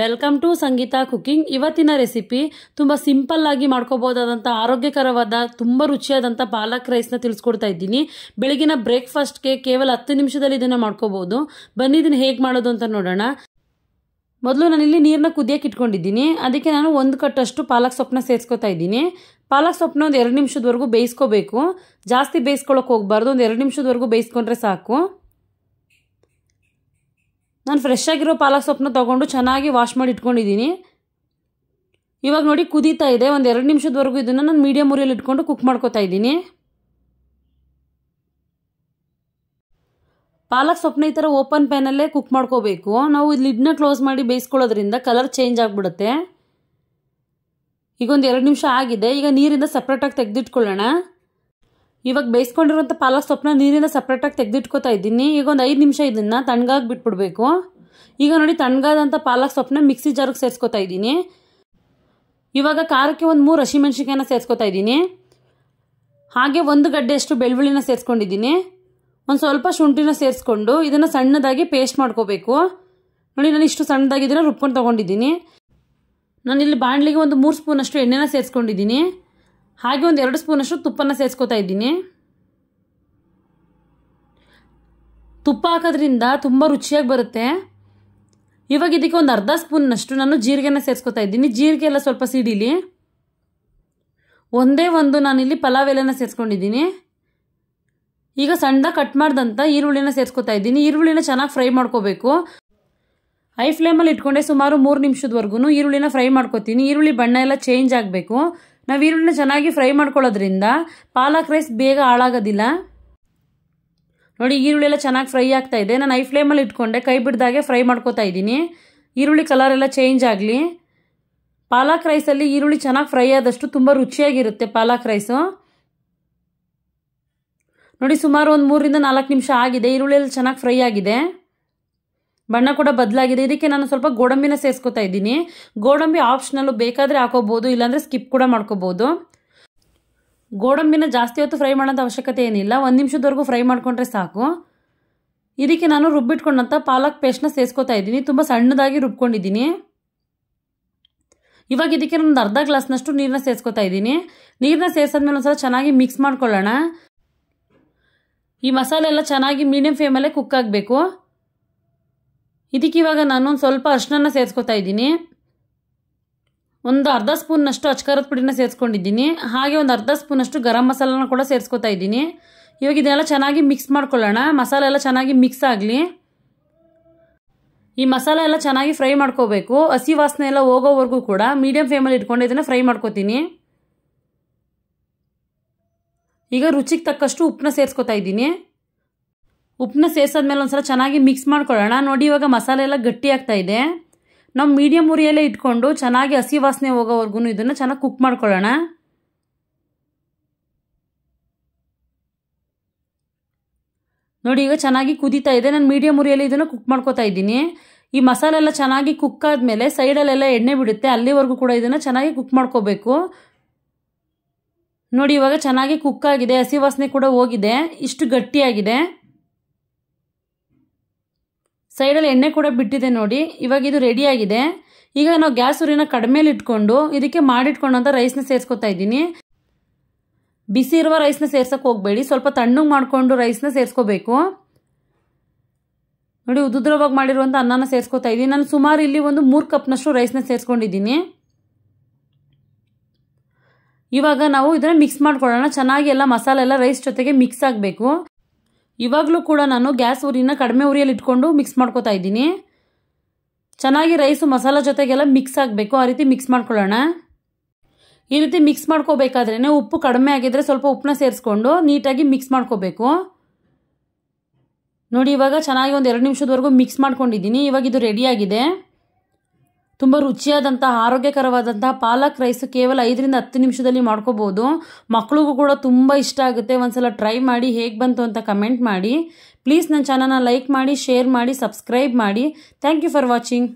welcome to Sangeetha cooking ಇವತ್ತಿನ recipe ತುಂಬ simple ಆಗಿ ಮಾಡ್ಕೋಬೋದಾದಂಥ ಆರೋಗ್ಯಕರವಾದ ತುಂಬ ರುಚಿಯಾದಂಥ ಪಾಲಕ್ ರೈಸ್ನ ತಿಳಿಸ್ಕೊಡ್ತಾ ಇದ್ದೀನಿ ಬೆಳಗಿನ ಬ್ರೇಕ್ಫಾಸ್ಟ್ಗೆ ಕೇವಲ ಹತ್ತು ನಿಮಿಷದಲ್ಲಿ ಇದನ್ನು ಮಾಡ್ಕೋಬೋದು ಬನ್ನಿ ಇದನ್ನು ಹೇಗೆ ಮಾಡೋದು ಅಂತ ನೋಡೋಣ ಮೊದಲು ನಾನಿಲ್ಲಿ ನೀರನ್ನ ಕುದಿಯಕ್ಕೆ ಇಟ್ಕೊಂಡಿದ್ದೀನಿ ಅದಕ್ಕೆ ನಾನು ಒಂದು ಕಟ್ಟಷ್ಟು ಪಾಲಕ್ ಸೊಪ್ಪನ್ನ ಸೇರಿಸ್ಕೊತಾ ಇದ್ದೀನಿ ಪಾಲಕ್ ಸೊಪ್ಪನ್ನ ಒಂದು ಎರಡು ನಿಮಿಷದವರೆಗೂ ಬೇಯಿಸ್ಕೋಬೇಕು ಜಾಸ್ತಿ ಬೇಯಿಸ್ಕೊಳ್ಳೋಕೆ ಹೋಗ್ಬಾರ್ದು ಒಂದು ಎರಡು ನಿಮಿಷದವರೆಗೂ ಬೇಯಿಸ್ಕೊಂಡ್ರೆ ಸಾಕು ನಾನು ಫ್ರೆಶ್ ಆಗಿರೋ ಪಾಲಕ್ ಸೊಪ್ಪನ್ನ ತೊಗೊಂಡು ಚೆನ್ನಾಗಿ ವಾಶ್ ಮಾಡಿ ಇಟ್ಕೊಂಡಿದ್ದೀನಿ ಇವಾಗ ನೋಡಿ ಕುದೀತಾ ಇದೆ ಒಂದು ಎರಡು ನಿಮಿಷದವರೆಗೂ ಇದನ್ನು ನಾನು ಮೀಡಿಯಮ್ ಉರಿಯಲ್ಲಿ ಇಟ್ಕೊಂಡು ಕುಕ್ ಮಾಡ್ಕೋತಾ ಇದ್ದೀನಿ ಪಾಲಕ್ ಸೊಪ್ಪನ್ನ ಈ ಥರ ಓಪನ್ ಪ್ಯಾನಲ್ಲೇ ಕುಕ್ ಮಾಡ್ಕೋಬೇಕು ನಾವು ಲಿಡ್ನ ಕ್ಲೋಸ್ ಮಾಡಿ ಬೇಯಿಸ್ಕೊಳ್ಳೋದ್ರಿಂದ ಕಲರ್ ಚೇಂಜ್ ಆಗಿಬಿಡುತ್ತೆ ಈಗ ಒಂದು ಎರಡು ನಿಮಿಷ ಆಗಿದೆ ಈಗ ನೀರಿಂದ ಸಪ್ರೇಟಾಗಿ ತೆಗೆದಿಟ್ಕೊಳ್ಳೋಣ ಇವಾಗ ಬೇಯಿಸ್ಕೊಂಡಿರುವಂಥ ಪಾಲಕ್ ಸೊಪ್ಪನ್ನ ನೀರಿಂದ ಸಪ್ರೇಟಾಗಿ ತೆಗೆದಿಟ್ಕೋತಾ ಇದ್ದೀನಿ ಈಗ ಒಂದು ಐದು ನಿಮಿಷ ಇದನ್ನು ತಣ್ಣಗಾಗಿ ಬಿಟ್ಬಿಡ್ಬೇಕು ಈಗ ನೋಡಿ ತಣ್ಗಾದಂಥ ಪಾಲಕ್ ಸೊಪ್ಪನ್ನ ಮಿಕ್ಸಿ ಜಾರಿಗೆ ಸೇರಿಸ್ಕೊತಾ ಇದ್ದೀನಿ ಇವಾಗ ಖಾರಕ್ಕೆ ಒಂದು ಮೂರು ಹಸಿಮೆಣ್ಸಿಕಾಯನ್ನ ಸೇರಿಸ್ಕೊತಾ ಇದ್ದೀನಿ ಹಾಗೆ ಒಂದು ಗಡ್ಡೆಯಷ್ಟು ಬೆಳ್ಳುಳ್ಳಿನ ಸೇರಿಸ್ಕೊಂಡಿದ್ದೀನಿ ಒಂದು ಸ್ವಲ್ಪ ಶುಂಠಿನ ಸೇರಿಸ್ಕೊಂಡು ಇದನ್ನು ಸಣ್ಣದಾಗಿ ಪೇಸ್ಟ್ ಮಾಡ್ಕೋಬೇಕು ನೋಡಿ ನಾನು ಇಷ್ಟು ಸಣ್ಣದಾಗಿ ರುಬ್ಕೊಂಡು ತೊಗೊಂಡಿದ್ದೀನಿ ನಾನಿಲ್ಲಿ ಬಾಣಲಿಗೆ ಒಂದು ಮೂರು ಸ್ಪೂನಷ್ಟು ಎಣ್ಣೆನ ಸೇರಿಸ್ಕೊಂಡಿದ್ದೀನಿ ಹಾಗೆ ಒಂದು ಎರಡು ಸ್ಪೂನಷ್ಟು ತುಪ್ಪನ ಸೇರಿಸ್ಕೋತಾ ಇದ್ದೀನಿ ತುಪ್ಪ ಹಾಕೋದ್ರಿಂದ ತುಂಬ ರುಚಿಯಾಗಿ ಬರುತ್ತೆ ಇವಾಗ ಇದಕ್ಕೆ ಒಂದು ಅರ್ಧ ಸ್ಪೂನ್ನಷ್ಟು ನಾನು ಜೀರಿಗೆನ ಸೇರಿಸ್ಕೊತಾ ಇದ್ದೀನಿ ಜೀರಿಗೆ ಎಲ್ಲ ಸ್ವಲ್ಪ ಸಿಡಿಲಿ ಒಂದೇ ಒಂದು ನಾನಿಲ್ಲಿ ಪಲಾವ್ ಎಲೆನ ಸೇರಿಸ್ಕೊಂಡಿದ್ದೀನಿ ಈಗ ಸಣ್ಣ ಕಟ್ ಮಾಡ್ದಂಥ ಈರುಳ್ಳಿನ ಸೇರಿಸ್ಕೊತಾ ಇದ್ದೀನಿ ಈರುಳ್ಳಿನ ಚೆನ್ನಾಗಿ ಫ್ರೈ ಮಾಡ್ಕೋಬೇಕು ಐ ಫ್ಲೇಮಲ್ಲಿ ಇಟ್ಕೊಂಡೆ ಸುಮಾರು ಮೂರು ನಿಮಿಷದವರೆಗೂ ಈರುಳ್ಳಿನ ಫ್ರೈ ಮಾಡ್ಕೋತೀನಿ ಈರುಳ್ಳಿ ಬಣ್ಣ ಎಲ್ಲ ಚೇಂಜ್ ಆಗಬೇಕು ನಾವು ಈರುಳ್ಳಿನ ಚೆನ್ನಾಗಿ ಫ್ರೈ ಮಾಡ್ಕೊಳ್ಳೋದ್ರಿಂದ ಪಾಲಕ್ ರೈಸ್ ಬೇಗ ಹಾಳಾಗೋದಿಲ್ಲ ನೋಡಿ ಈರುಳ್ಳಿ ಎಲ್ಲ ಚೆನ್ನಾಗಿ ಫ್ರೈ ಆಗ್ತಾ ಇದೆ ನಾನು ಐ ಫ್ಲೇಮಲ್ಲಿ ಇಟ್ಕೊಂಡೆ ಕೈ ಬಿಡ್ದಾಗೆ ಫ್ರೈ ಮಾಡ್ಕೋತಾ ಇದ್ದೀನಿ ಈರುಳ್ಳಿ ಕಲರ್ ಎಲ್ಲ ಚೇಂಜ್ ಆಗಲಿ ಪಾಲಕ್ ರೈಸಲ್ಲಿ ಈರುಳ್ಳಿ ಚೆನ್ನಾಗಿ ಫ್ರೈ ಆದಷ್ಟು ತುಂಬ ರುಚಿಯಾಗಿರುತ್ತೆ ಪಾಲಕ್ ರೈಸು ನೋಡಿ ಸುಮಾರು ಒಂದು ಮೂರರಿಂದ ನಾಲ್ಕು ನಿಮಿಷ ಆಗಿದೆ ಈರುಳ್ಳಿಯಲ್ಲಿ ಚೆನ್ನಾಗಿ ಫ್ರೈ ಆಗಿದೆ ಬಣ್ಣ ಕೂಡ ಬದಲಾಗಿದೆ ಇದಕ್ಕೆ ನಾನು ಸ್ವಲ್ಪ ಗೋಡಂಬಿನ ಸೇರಿಸ್ಕೊತಾ ಇದ್ದೀನಿ ಗೋಡಂಬಿ ಆಪ್ಷನಲ್ ಬೇಕಾದರೆ ಹಾಕೋಬೋದು ಇಲ್ಲಾಂದರೆ ಸ್ಕಿಪ್ ಕೂಡ ಮಾಡ್ಕೋಬೋದು ಗೋಡಂಬಿನ ಜಾಸ್ತಿ ಹೊತ್ತು ಫ್ರೈ ಮಾಡೋಂಥ ಅವಶ್ಯಕತೆ ಏನಿಲ್ಲ ಒಂದು ನಿಮಿಷದವರೆಗೂ ಫ್ರೈ ಮಾಡಿಕೊಂಡ್ರೆ ಸಾಕು ಇದಕ್ಕೆ ನಾನು ರುಬ್ಬಿಟ್ಕೊಂಡಂಥ ಪಾಲಕ್ ಪೇಸ್ಟ್ನ ಸೇರಿಸ್ಕೊತಾ ಇದ್ದೀನಿ ತುಂಬ ಸಣ್ಣದಾಗಿ ರುಬ್ಕೊಂಡಿದ್ದೀನಿ ಇವಾಗ ಇದಕ್ಕೆ ನಾನು ಅರ್ಧ ಗ್ಲಾಸ್ನಷ್ಟು ನೀರನ್ನ ಸೇರಿಸ್ಕೊತಾ ಇದ್ದೀನಿ ನೀರನ್ನ ಸೇರಿಸಿದ್ಮೇಲೆ ಒಂದ್ಸಲ ಚೆನ್ನಾಗಿ ಮಿಕ್ಸ್ ಮಾಡ್ಕೊಳ್ಳೋಣ ಈ ಮಸಾಲೆ ಎಲ್ಲ ಚೆನ್ನಾಗಿ ಮೀಡಿಯಂ ಫ್ಲೇಮಲ್ಲೇ ಕುಕ್ ಆಗಬೇಕು ಇದಕ್ಕೆ ಇದಕ್ಕಿವಾಗ ನಾನೊಂದು ಸ್ವಲ್ಪ ಅರ್ಶನನ್ನು ಸೇರಿಸ್ಕೊತಾ ಇದ್ದೀನಿ ಒಂದು ಅರ್ಧ ಸ್ಪೂನ್ನಷ್ಟು ಅಚ್ಕಾರದ ಪುಡಿನ ಸೇರಿಸ್ಕೊಂಡಿದ್ದೀನಿ ಹಾಗೆ ಒಂದು ಅರ್ಧ ಸ್ಪೂನಷ್ಟು ಗರಂ ಮಸಾಲನ ಕೂಡ ಸೇರಿಸ್ಕೊತಾ ಇದ್ದೀನಿ ಇವಾಗ ಇದನ್ನೆಲ್ಲ ಚೆನ್ನಾಗಿ ಮಿಕ್ಸ್ ಮಾಡ್ಕೊಳ್ಳೋಣ ಮಸಾಲೆ ಎಲ್ಲ ಚೆನ್ನಾಗಿ ಮಿಕ್ಸ್ ಆಗಲಿ ಈ ಮಸಾಲೆ ಎಲ್ಲ ಚೆನ್ನಾಗಿ ಫ್ರೈ ಮಾಡ್ಕೋಬೇಕು ಹಸಿ ವಾಸನೆ ಎಲ್ಲ ಹೋಗೋವರೆಗೂ ಕೂಡ ಮೀಡಿಯಮ್ ಫ್ಲೇಮಲ್ಲಿ ಇಟ್ಕೊಂಡು ಇದನ್ನು ಫ್ರೈ ಮಾಡ್ಕೋತೀನಿ ಈಗ ರುಚಿಗೆ ತಕ್ಕಷ್ಟು ಉಪ್ಪನ್ನ ಸೇರಿಸ್ಕೊತಾ ಇದ್ದೀನಿ ಉಪ್ಪನ್ನ ಮೇಲೆ ಒಂದು ಚೆನ್ನಾಗಿ ಮಿಕ್ಸ್ ಮಾಡ್ಕೊಳ್ಳೋಣ ನೋಡಿ ಇವಾಗ ಮಸಾಲೆ ಎಲ್ಲ ಗಟ್ಟಿ ಆಗ್ತಾ ಇದೆ ನಾವು ಮೀಡಿಯಮ್ ಉರಿಯಲ್ಲೇ ಇಟ್ಕೊಂಡು ಚೆನ್ನಾಗಿ ಹಸಿ ವಾಸನೆ ಹೋಗೋವರೆಗೂ ಇದನ್ನು ಚೆನ್ನಾಗಿ ಕುಕ್ ಮಾಡ್ಕೊಳ್ಳೋಣ ನೋಡಿ ಈಗ ಚೆನ್ನಾಗಿ ಕುದೀತಾ ಇದೆ ನಾನು ಮೀಡಿಯಮ್ ಉರಿಯಲ್ಲಿ ಇದನ್ನು ಕುಕ್ ಮಾಡ್ಕೋತಾ ಇದ್ದೀನಿ ಈ ಮಸಾಲೆ ಎಲ್ಲ ಚೆನ್ನಾಗಿ ಕುಕ್ ಆದಮೇಲೆ ಸೈಡಲ್ಲೆಲ್ಲ ಎಣ್ಣೆ ಬಿಡುತ್ತೆ ಅಲ್ಲಿವರೆಗೂ ಕೂಡ ಇದನ್ನು ಚೆನ್ನಾಗಿ ಕುಕ್ ಮಾಡ್ಕೋಬೇಕು ನೋಡಿ ಇವಾಗ ಚೆನ್ನಾಗಿ ಕುಕ್ ಆಗಿದೆ ಹಸಿ ವಾಸನೆ ಕೂಡ ಹೋಗಿದೆ ಇಷ್ಟು ಗಟ್ಟಿಯಾಗಿದೆ ಸೈಡಲ್ಲಿ ಎಣ್ಣೆ ಕೂಡ ಬಿಟ್ಟಿದೆ ನೋಡಿ ಇವಾಗ ಇದು ರೆಡಿಯಾಗಿದೆ ಈಗ ನಾವು ಗ್ಯಾಸ್ ಉರಿನ ಕಡಿಮೇಲಿ ಇಟ್ಕೊಂಡು ಇದಕ್ಕೆ ಮಾಡಿಟ್ಕೊಂಡಂಥ ರೈಸ್ನ ಸೇರಿಸ್ಕೊತಾ ಇದ್ದೀನಿ ಬಿಸಿ ಇರುವ ರೈಸ್ನ ಸೇರ್ಸೋಕೆ ಹೋಗಬೇಡಿ ಸ್ವಲ್ಪ ತಣ್ಣಗೆ ಮಾಡಿಕೊಂಡು ರೈಸ್ನ ಸೇರಿಸ್ಕೋಬೇಕು ನೋಡಿ ಉದುದ್ರವಾಗಿ ಮಾಡಿರುವಂಥ ಅನ್ನನ ಸೇರಿಸ್ಕೊತಾ ಇದ್ದೀನಿ ನಾನು ಸುಮಾರು ಇಲ್ಲಿ ಒಂದು ಮೂರು ಕಪ್ನಷ್ಟು ರೈಸ್ನ ಸೇರಿಸ್ಕೊಂಡಿದ್ದೀನಿ ಇವಾಗ ನಾವು ಇದನ್ನು ಮಿಕ್ಸ್ ಮಾಡ್ಕೊಳ್ಳೋಣ ಚೆನ್ನಾಗಿ ಎಲ್ಲ ಮಸಾಲೆ ಎಲ್ಲ ರೈಸ್ ಜೊತೆಗೆ ಮಿಕ್ಸ್ ಆಗಬೇಕು ಇವಾಗಲೂ ಕೂಡ ನಾನು ಗ್ಯಾಸ್ ಉರಿನ ಕಡಿಮೆ ಉರಿಯಲ್ಲಿ ಇಟ್ಕೊಂಡು ಮಿಕ್ಸ್ ಮಾಡ್ಕೋತಾ ಇದ್ದೀನಿ ಚೆನ್ನಾಗಿ ರೈಸು ಮಸಾಲ ಜೊತೆಗೆಲ್ಲ ಮಿಕ್ಸ್ ಆಗಬೇಕು ಆ ರೀತಿ ಮಿಕ್ಸ್ ಮಾಡ್ಕೊಳ್ಳೋಣ ಈ ರೀತಿ ಮಿಕ್ಸ್ ಮಾಡ್ಕೋಬೇಕಾದ್ರೇ ಉಪ್ಪು ಕಡಿಮೆ ಆಗಿದ್ರೆ ಸ್ವಲ್ಪ ಉಪ್ಪನ್ನ ಸೇರಿಸ್ಕೊಂಡು ನೀಟಾಗಿ ಮಿಕ್ಸ್ ಮಾಡ್ಕೋಬೇಕು ನೋಡಿ ಇವಾಗ ಚೆನ್ನಾಗಿ ಒಂದು ಎರಡು ನಿಮಿಷದವರೆಗೂ ಮಿಕ್ಸ್ ಮಾಡ್ಕೊಂಡಿದ್ದೀನಿ ಇವಾಗ ಇದು ರೆಡಿಯಾಗಿದೆ ತುಂಬ ರುಚಿಯಾದಂತಹ ಆರೋಗ್ಯಕರವಾದಂತಹ ಪಾಲಕ್ ರೈಸು ಕೇವಲ ಐದರಿಂದ ಹತ್ತು ನಿಮಿಷದಲ್ಲಿ ಮಾಡ್ಕೋಬೋದು ಮಕ್ಕಳಿಗೂ ಕೂಡ ತುಂಬ ಇಷ್ಟ ಆಗುತ್ತೆ ಒಂದ್ಸಲ ಟ್ರೈ ಮಾಡಿ ಹೇಗೆ ಬಂತು ಅಂತ ಕಮೆಂಟ್ ಮಾಡಿ ಪ್ಲೀಸ್ ನನ್ನ ಚಾನಲ್ನ ಲೈಕ್ ಮಾಡಿ ಶೇರ್ ಮಾಡಿ ಸಬ್ಸ್ಕ್ರೈಬ್ ಮಾಡಿ ಥ್ಯಾಂಕ್ ಯು ಫಾರ್ ವಾಚಿಂಗ್